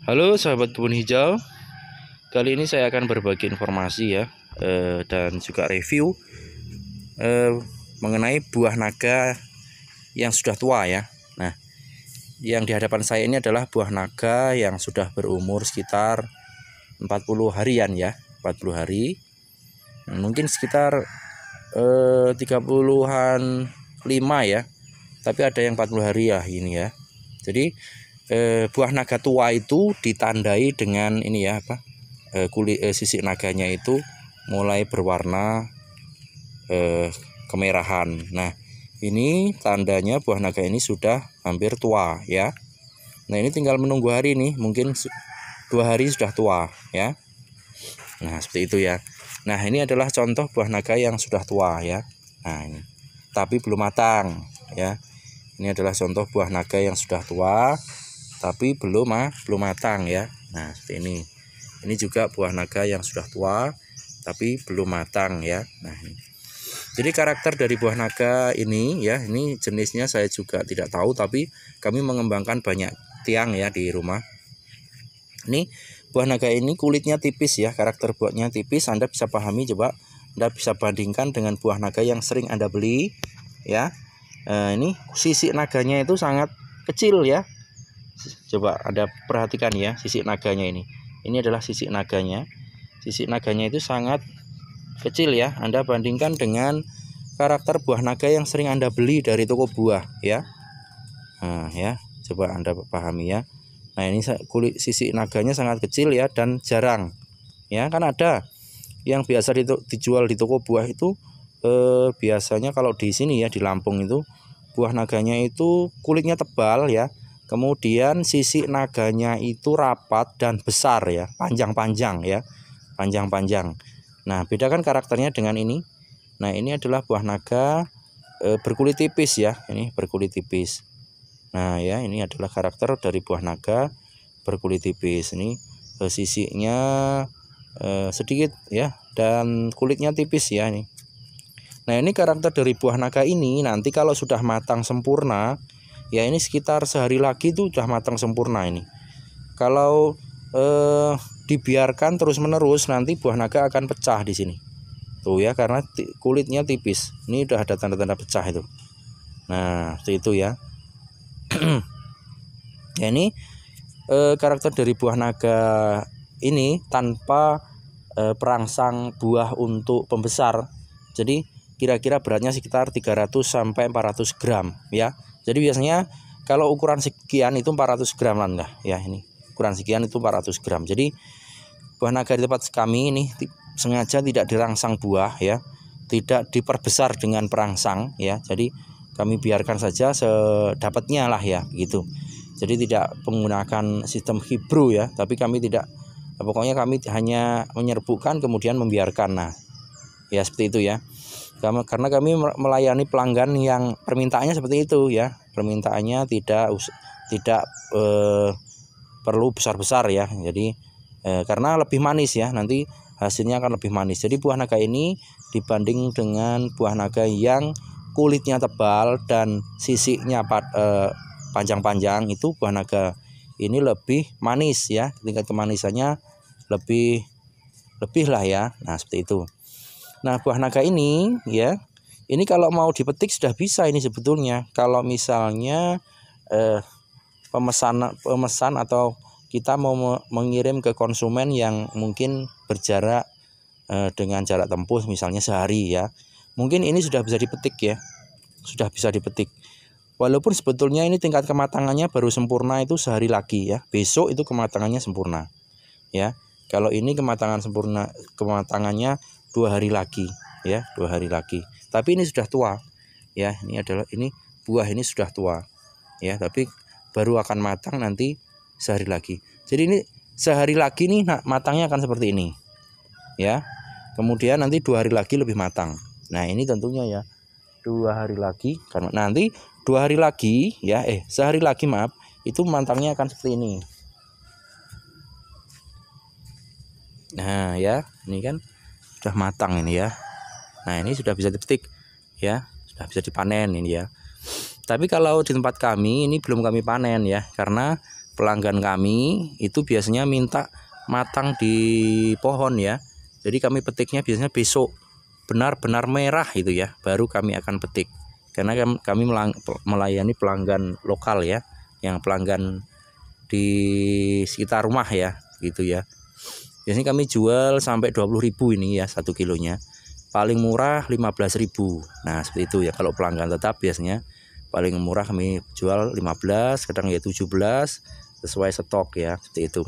Halo sahabat kebun hijau Kali ini saya akan berbagi informasi ya eh, Dan juga review eh, Mengenai buah naga yang sudah tua ya Nah yang di hadapan saya ini adalah buah naga yang sudah berumur sekitar 40 harian ya 40 hari nah, Mungkin sekitar 30-an eh, 5 ya Tapi ada yang 40 hari ya ini ya Jadi eh, buah naga tua itu ditandai dengan ini ya apa eh, kulit eh, sisik naganya itu mulai berwarna eh, kemerahan. Nah ini tandanya buah naga ini sudah hampir tua ya. Nah ini tinggal menunggu hari ini mungkin dua hari sudah tua ya. Nah seperti itu ya. Nah ini adalah contoh buah naga yang sudah tua ya. Nah ini tapi belum matang ya. Ini adalah contoh buah naga yang sudah tua tapi belum ah, belum matang ya nah seperti ini ini juga buah naga yang sudah tua tapi belum matang ya nah ini jadi karakter dari buah naga ini ya ini jenisnya saya juga tidak tahu tapi kami mengembangkan banyak tiang ya di rumah ini buah naga ini kulitnya tipis ya karakter buahnya tipis Anda bisa pahami coba Anda bisa bandingkan dengan buah naga yang sering Anda beli ya e, ini sisi naganya itu sangat kecil ya coba Anda perhatikan ya sisi naganya ini. Ini adalah sisi naganya. Sisi naganya itu sangat kecil ya. Anda bandingkan dengan karakter buah naga yang sering Anda beli dari toko buah ya. Nah, ya, coba Anda pahami ya. Nah, ini kulit sisi naganya sangat kecil ya dan jarang. Ya, kan ada yang biasa dijual di toko buah itu eh, biasanya kalau di sini ya di Lampung itu buah naganya itu kulitnya tebal ya Kemudian sisi naganya itu rapat dan besar ya, panjang-panjang ya, panjang-panjang. Nah, bedakan karakternya dengan ini. Nah, ini adalah buah naga e, berkulit tipis ya, ini berkulit tipis. Nah, ya, ini adalah karakter dari buah naga berkulit tipis. Ini e, sisinya e, sedikit ya dan kulitnya tipis ya ini. Nah, ini karakter dari buah naga ini nanti kalau sudah matang sempurna ya ini sekitar sehari lagi itu sudah matang sempurna ini kalau eh, dibiarkan terus menerus nanti buah naga akan pecah di sini tuh ya karena kulitnya tipis ini sudah ada tanda-tanda pecah itu nah itu, ya ya ini eh, karakter dari buah naga ini tanpa eh, perangsang buah untuk pembesar jadi kira-kira beratnya sekitar 300 sampai 400 gram ya jadi biasanya kalau ukuran sekian itu 400 gram lah ya ini ukuran sekian itu 400 gram jadi buah naga di tempat kami ini sengaja tidak dirangsang buah ya tidak diperbesar dengan perangsang ya jadi kami biarkan saja sedapatnya lah ya gitu jadi tidak menggunakan sistem hibru ya tapi kami tidak pokoknya kami hanya menyerbukan kemudian membiarkan nah ya seperti itu ya karena kami melayani pelanggan yang permintaannya seperti itu ya permintaannya tidak tidak eh, perlu besar besar ya jadi eh, karena lebih manis ya nanti hasilnya akan lebih manis jadi buah naga ini dibanding dengan buah naga yang kulitnya tebal dan sisiknya eh, panjang-panjang itu buah naga ini lebih manis ya tingkat kemanisannya lebih lebih lah ya nah seperti itu Nah, buah naga ini ya, ini kalau mau dipetik sudah bisa ini sebetulnya. Kalau misalnya eh, pemesan pemesan atau kita mau mengirim ke konsumen yang mungkin berjarak eh, dengan jarak tempuh misalnya sehari ya. Mungkin ini sudah bisa dipetik ya. Sudah bisa dipetik. Walaupun sebetulnya ini tingkat kematangannya baru sempurna itu sehari lagi ya. Besok itu kematangannya sempurna. Ya. Kalau ini kematangan sempurna kematangannya dua hari lagi ya dua hari lagi tapi ini sudah tua ya ini adalah ini buah ini sudah tua ya tapi baru akan matang nanti sehari lagi jadi ini sehari lagi nih matangnya akan seperti ini ya kemudian nanti dua hari lagi lebih matang nah ini tentunya ya dua hari lagi karena nanti dua hari lagi ya eh sehari lagi maaf itu matangnya akan seperti ini nah ya ini kan sudah matang ini ya nah ini sudah bisa dipetik ya sudah bisa dipanen ini ya tapi kalau di tempat kami ini belum kami panen ya karena pelanggan kami itu biasanya minta matang di pohon ya jadi kami petiknya biasanya besok benar-benar merah itu ya baru kami akan petik karena kami melayani pelanggan lokal ya yang pelanggan di sekitar rumah ya gitu ya biasanya kami jual sampai ribu ini ya satu kilonya paling murah ribu. nah seperti itu ya kalau pelanggan tetap biasanya paling murah kami jual 15 kadang ya 17 sesuai stok ya seperti itu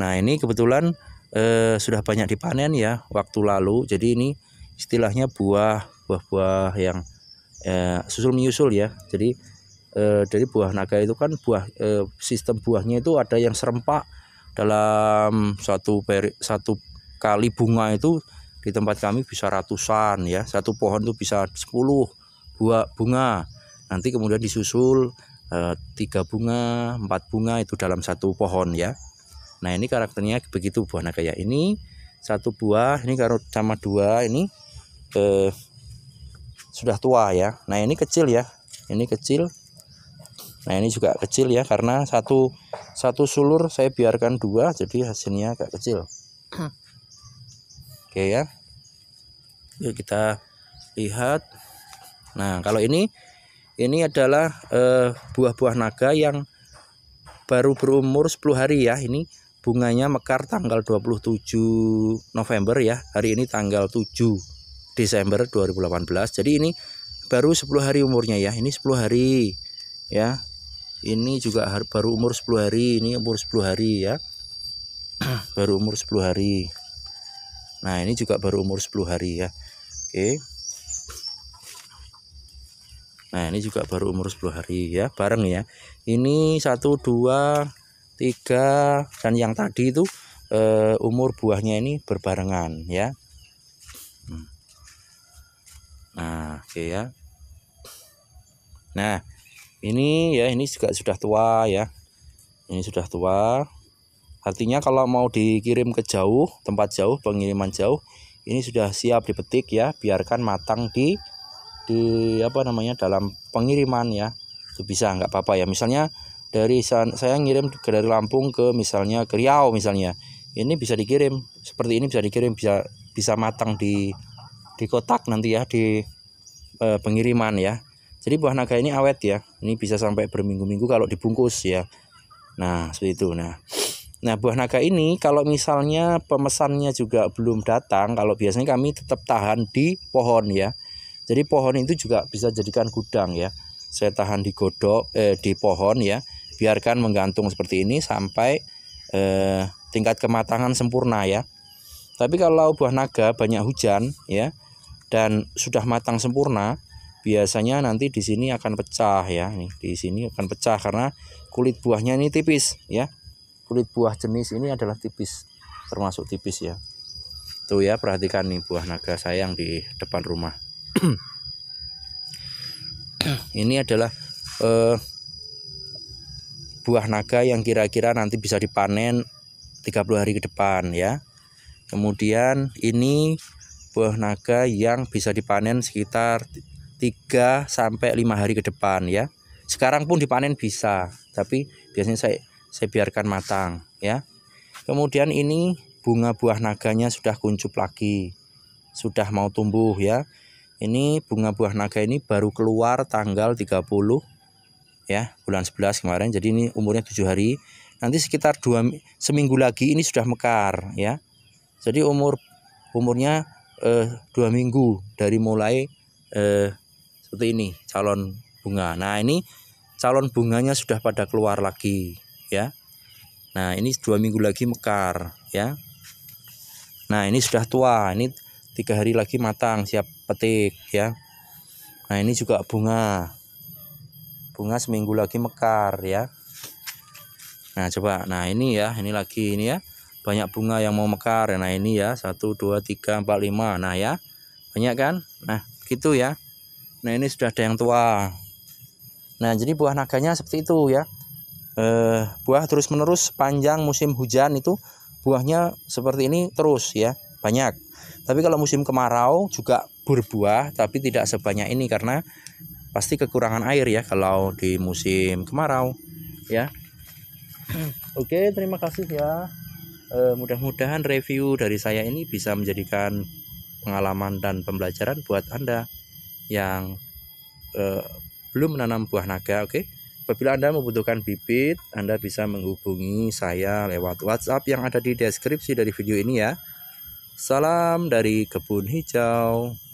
nah ini kebetulan eh, sudah banyak dipanen ya waktu lalu jadi ini istilahnya buah buah-buah yang eh, susul menyusul ya jadi eh, dari buah naga itu kan buah eh, sistem buahnya itu ada yang serempak dalam satu peri, satu kali bunga itu di tempat kami bisa ratusan ya satu pohon itu bisa 10 buah bunga nanti kemudian disusul eh, tiga bunga empat bunga itu dalam satu pohon ya nah ini karakternya begitu buah naga ya ini satu buah ini kalau sama dua ini eh, sudah tua ya nah ini kecil ya ini kecil nah ini juga kecil ya karena satu satu sulur saya biarkan dua jadi hasilnya agak kecil oke ya yuk kita lihat nah kalau ini ini adalah buah eh, buah-buah naga yang baru berumur 10 hari ya ini bunganya mekar tanggal 27 November ya hari ini tanggal 7 Desember 2018 jadi ini baru 10 hari umurnya ya ini 10 hari ya ini juga baru umur 10 hari ini umur 10 hari ya baru umur 10 hari nah ini juga baru umur 10 hari ya oke nah ini juga baru umur 10 hari ya bareng ya ini 1 2 3 dan yang tadi itu eh, umur buahnya ini berbarengan ya hmm. nah oke ya nah ini ya ini juga sudah tua ya ini sudah tua artinya kalau mau dikirim ke jauh tempat jauh pengiriman jauh ini sudah siap dipetik ya biarkan matang di di apa namanya dalam pengiriman ya itu bisa nggak apa-apa ya misalnya dari saya ngirim dari Lampung ke misalnya ke Riau misalnya ini bisa dikirim seperti ini bisa dikirim bisa bisa matang di di kotak nanti ya di e, pengiriman ya jadi buah naga ini awet ya. Ini bisa sampai berminggu-minggu kalau dibungkus ya. Nah, seperti itu. Nah, Nah, buah naga ini kalau misalnya pemesannya juga belum datang, kalau biasanya kami tetap tahan di pohon ya. Jadi pohon itu juga bisa jadikan gudang ya. Saya tahan di godok eh, di pohon ya. Biarkan menggantung seperti ini sampai eh, tingkat kematangan sempurna ya. Tapi kalau buah naga banyak hujan ya dan sudah matang sempurna, biasanya nanti di sini akan pecah ya nih di sini akan pecah karena kulit buahnya ini tipis ya kulit buah jenis ini adalah tipis termasuk tipis ya tuh ya perhatikan nih buah naga saya yang di depan rumah ini adalah eh, buah naga yang kira-kira nanti bisa dipanen 30 hari ke depan ya kemudian ini buah naga yang bisa dipanen sekitar 3 sampai 5 hari ke depan ya. Sekarang pun dipanen bisa, tapi biasanya saya saya biarkan matang ya. Kemudian ini bunga buah naganya sudah kuncup lagi. Sudah mau tumbuh ya. Ini bunga buah naga ini baru keluar tanggal 30 ya, bulan 11 kemarin. Jadi ini umurnya 7 hari. Nanti sekitar dua seminggu lagi ini sudah mekar ya. Jadi umur umurnya eh, dua minggu dari mulai eh, seperti ini calon bunga nah ini calon bunganya sudah pada keluar lagi ya nah ini dua minggu lagi mekar ya nah ini sudah tua ini tiga hari lagi matang siap petik ya nah ini juga bunga bunga seminggu lagi mekar ya nah coba nah ini ya ini lagi ini ya banyak bunga yang mau mekar nah ini ya satu dua tiga empat lima. nah ya banyak kan nah gitu ya Nah ini sudah ada yang tua. Nah jadi buah naganya seperti itu ya. Eh, buah terus menerus panjang musim hujan itu buahnya seperti ini terus ya banyak. Tapi kalau musim kemarau juga berbuah tapi tidak sebanyak ini karena pasti kekurangan air ya kalau di musim kemarau ya. Oke terima kasih ya. Eh, mudah-mudahan review dari saya ini bisa menjadikan pengalaman dan pembelajaran buat Anda yang eh, belum menanam buah naga, oke. Okay? Apabila Anda membutuhkan bibit, Anda bisa menghubungi saya lewat WhatsApp yang ada di deskripsi dari video ini ya. Salam dari kebun hijau.